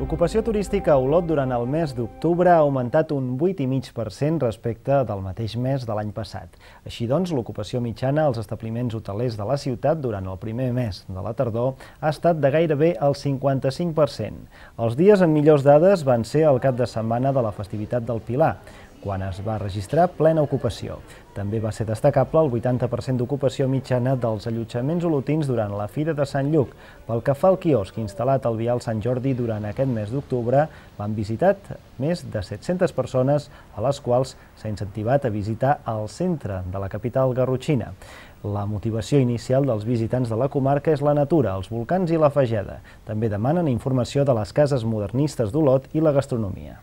L'ocupació turística a Olot durant el mes d'octubre ha augmentat un 8,5% respecte del mateix mes de l'any passat. Així doncs, l'ocupació mitjana als establiments hotelers de la ciutat durant el primer mes de la tardor ha estat de gairebé el 55%. Els dies amb millors dades van ser el cap de setmana de la festivitat del Pilar, quan es va registrar plena ocupació. També va ser destacable el 80% d'ocupació mitjana dels allotjaments olotins durant la Fira de Sant Lluc. Pel que fa al quiosc instal·lat al Vial Sant Jordi durant aquest mes d'octubre, l'han visitat més de 700 persones, a les quals s'ha incentivat a visitar el centre de la capital garrotxina. La motivació inicial dels visitants de la comarca és la natura, els volcans i la fageda. També demanen informació de les cases modernistes d'Olot i la gastronomia.